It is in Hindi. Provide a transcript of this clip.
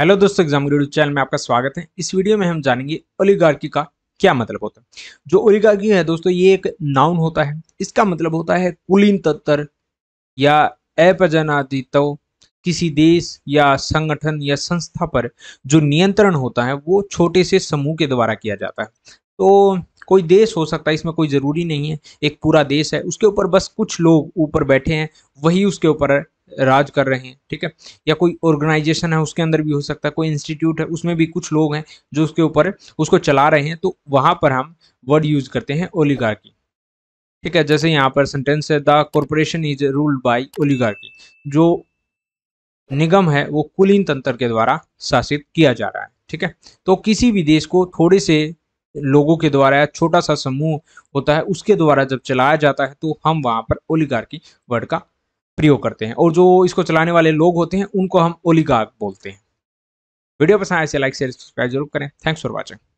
हेलो दोस्तों एग्जाम ग्रेड चैनल में आपका स्वागत है इस वीडियो में हम जानेंगे ओलीगार्की का क्या मतलब होता है जो ओलीगार्की है दोस्तों ये एक नाउन होता है इसका मतलब होता है कुलीन तत्तर या अप्रजनाधित्व किसी देश या संगठन या संस्था पर जो नियंत्रण होता है वो छोटे से समूह के द्वारा किया जाता है तो कोई देश हो सकता है इसमें कोई ज़रूरी नहीं है एक पूरा देश है उसके ऊपर बस कुछ लोग ऊपर बैठे हैं वही उसके ऊपर राज कर रहे हैं ठीक है या कोई ऑर्गेनाइजेशन है उसके अंदर भी हो सकता है कोई इंस्टीट्यूट है उसमें भी कुछ लोग हैं जो उसके ऊपर उसको चला रहे हैं तो वहां पर हम वर्ड यूज करते हैं ओलिगार्की ठीक है जैसे यहाँ पर सेंटेंस है the corporation is ruled by oligarchy जो निगम है वो कुलीन तंत्र के द्वारा शासित किया जा रहा है ठीक है तो किसी भी देश को थोड़े से लोगों के द्वारा या छोटा सा समूह होता है उसके द्वारा जब चलाया जाता है तो हम वहां पर ओलिगार्की वर्ड का प्रयोग करते हैं और जो इसको चलाने वाले लोग होते हैं उनको हम ओलिगार्क बोलते हैं वीडियो पसंद आए तो लाइक शेयर सब्सक्राइब जरूर करें थैंक्स फॉर वॉचिंग